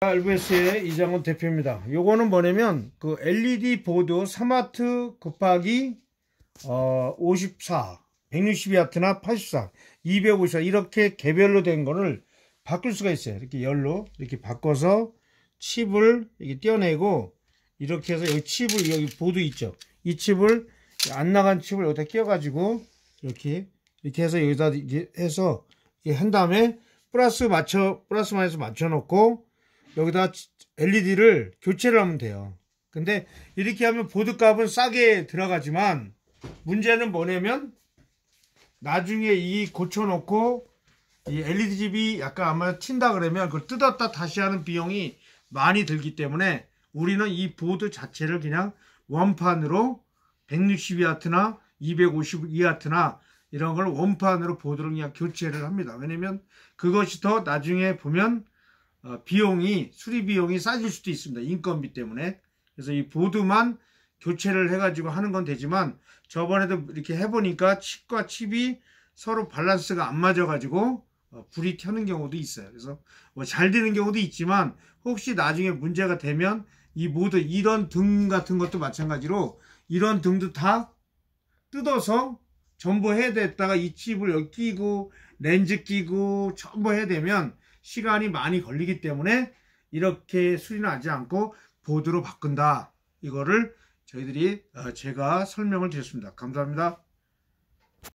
r v 스의 이장훈 대표입니다. 요거는 뭐냐면 그 LED 보드 스마트 급하기어 54, 162W나 84, 254 이렇게 개별로 된 거를 바꿀 수가 있어요. 이렇게 열로 이렇게 바꿔서 칩을 이렇게 떼어내고 이렇게 해서 여기 칩을 여기 보드 있죠. 이 칩을 안 나간 칩을 여기다 끼워가지고 이렇게 이렇게 해서 여기다 이렇게 해서 이렇게 한 다음에 플러스 맞춰 플러스 마이너스 맞춰놓고 여기다 LED를 교체를 하면 돼요. 근데 이렇게 하면 보드 값은 싸게 들어가지만 문제는 뭐냐면 나중에 이 고쳐놓고 이 LED 집이 약간 아마 튄다 그러면 그걸 뜯었다 다시 하는 비용이 많이 들기 때문에 우리는 이 보드 자체를 그냥 원판으로 160W나 252W나 이런 걸 원판으로 보드를 그냥 교체를 합니다. 왜냐면 그것이 더 나중에 보면 어, 비용이 수리 비용이 싸질 수도 있습니다. 인건비 때문에. 그래서 이 보드만 교체를 해가지고 하는 건 되지만 저번에도 이렇게 해보니까 칩과 칩이 서로 밸런스가 안 맞아가지고 어, 불이 켜는 경우도 있어요. 그래서 뭐잘 되는 경우도 있지만 혹시 나중에 문제가 되면 이모드 이런 등 같은 것도 마찬가지로 이런 등도 다 뜯어서 전부 해야 됐다가 이 칩을 여기 끼고 렌즈 끼고 전부 해야 되면 시간이 많이 걸리기 때문에 이렇게 수리하지 않고 보드로 바꾼다. 이거를 저희들이 어, 제가 설명을 드렸습니다. 감사합니다.